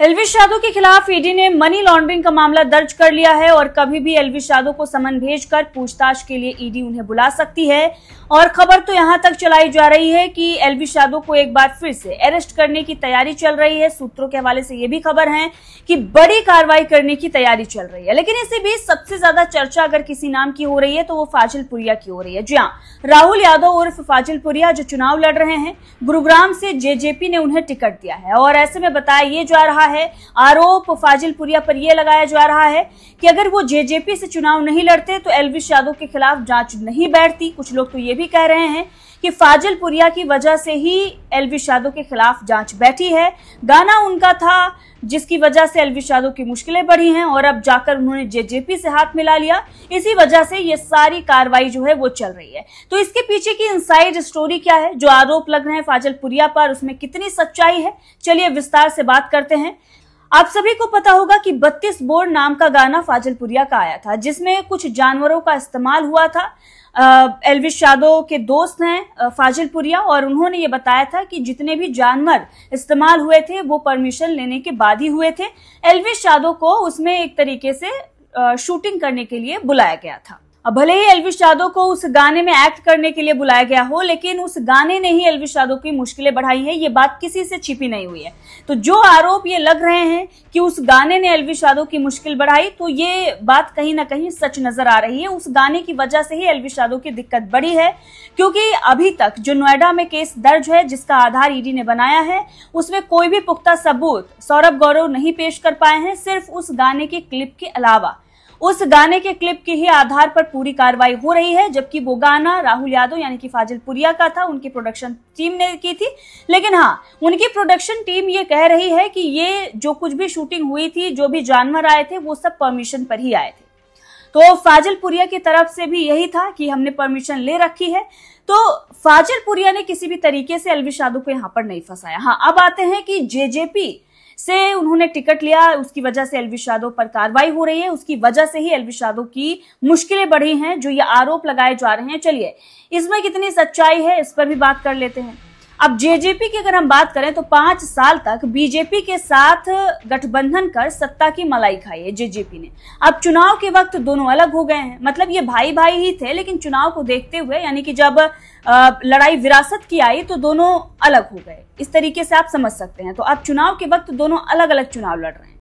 एलविश यादव के खिलाफ ईडी ने मनी लॉन्ड्रिंग का मामला दर्ज कर लिया है और कभी भी एलविश यादव को समन भेजकर पूछताछ के लिए ईडी उन्हें बुला सकती है और खबर तो यहां तक चलाई जा रही है कि एलविश यादव को एक बार फिर से अरेस्ट करने की तैयारी चल रही है सूत्रों के हवाले से यह भी खबर है कि बड़ी कार्रवाई करने की तैयारी चल रही है लेकिन इसी बीच सबसे ज्यादा चर्चा अगर किसी नाम की हो रही है तो वो फाजिलपुरिया की हो रही है जी हाँ राहुल यादव उर्फ फाजिलपुरिया जो चुनाव लड़ रहे हैं गुरुग्राम से जेजेपी ने उन्हें टिकट दिया है और ऐसे में बताया ये जा रहा है आरोप फाजिलपुरिया पर यह लगाया जा रहा है कि अगर वो जेजेपी से चुनाव नहीं लड़ते तो एलविश यादव के खिलाफ जांच नहीं बैठती कुछ लोग तो ये भी कह रहे हैं कि फाजिलपुरिया की वजह से ही एलविश यादव के खिलाफ जांच बैठी है गाना उनका था जिसकी वजह से अलविश यादव की मुश्किलें बढ़ी हैं और अब जाकर उन्होंने जेजेपी से हाथ मिला लिया इसी वजह से ये सारी कार्रवाई जो है वो चल रही है तो इसके पीछे की इनसाइड स्टोरी क्या है जो आरोप लग रहे हैं फाजल पुरिया पर उसमें कितनी सच्चाई है चलिए विस्तार से बात करते हैं आप सभी को पता होगा कि 32 बोर नाम का गाना फाजलपुरिया का आया था जिसमें कुछ जानवरों का इस्तेमाल हुआ था एलविश यादव के दोस्त हैं फाजलपुरिया और उन्होंने ये बताया था कि जितने भी जानवर इस्तेमाल हुए थे वो परमिशन लेने के बाद ही हुए थे एलविश यादव को उसमें एक तरीके से शूटिंग करने के लिए बुलाया गया था भले ही एलविश यादव को उस गाने में एक्ट करने के लिए बुलाया गया हो लेकिन उस गाने ने ही एलविश यादव की मुश्किलें बढ़ाई है ये बात किसी से छिपी नहीं हुई है तो जो आरोप ये लग रहे हैं कि उस गाने ने एलविश यादव की मुश्किल बढ़ाई तो ये बात कहीं ना कहीं सच नजर आ रही है उस गाने की वजह से ही एलविश यादव की दिक्कत बढ़ी है क्योंकि अभी तक जो नोएडा में केस दर्ज है जिसका आधार ईडी ने बनाया है उसमें कोई भी पुख्ता सबूत सौरभ गौरव नहीं पेश कर पाए हैं सिर्फ उस गाने के क्लिप के अलावा उस गाने के क्लिप के ही आधार पर पूरी कार्रवाई हो रही है जबकि वो गाना राहुल यादव यानी कि फाजिल पुरिया का था उनकी प्रोडक्शन टीम ने की थी लेकिन हाँ उनकी प्रोडक्शन टीम ये कह रही है कि ये जो कुछ भी शूटिंग हुई थी जो भी जानवर आए थे वो सब परमिशन पर ही आए थे तो फाजिल पुरिया की तरफ से भी यही था कि हमने परमिशन ले रखी है तो फाजिल पुरिया ने किसी भी तरीके से अलविश यादव को यहां पर नहीं फंसाया हाँ अब आते हैं कि जेजेपी से उन्होंने टिकट लिया उसकी वजह से एलवी यादव पर कार्रवाई हो रही है उसकी वजह से ही एलवी यादव की मुश्किलें बढ़ी हैं जो ये आरोप लगाए जा रहे हैं चलिए इसमें कितनी सच्चाई है इस पर भी बात कर लेते हैं अब जेजेपी की अगर हम बात करें तो पांच साल तक बीजेपी के साथ गठबंधन कर सत्ता की मलाई खाई है जेजेपी ने अब चुनाव के वक्त दोनों अलग हो गए हैं मतलब ये भाई भाई ही थे लेकिन चुनाव को देखते हुए यानी कि जब लड़ाई विरासत की आई तो दोनों अलग हो गए इस तरीके से आप समझ सकते हैं तो अब चुनाव के वक्त दोनों अलग अलग चुनाव लड़ रहे हैं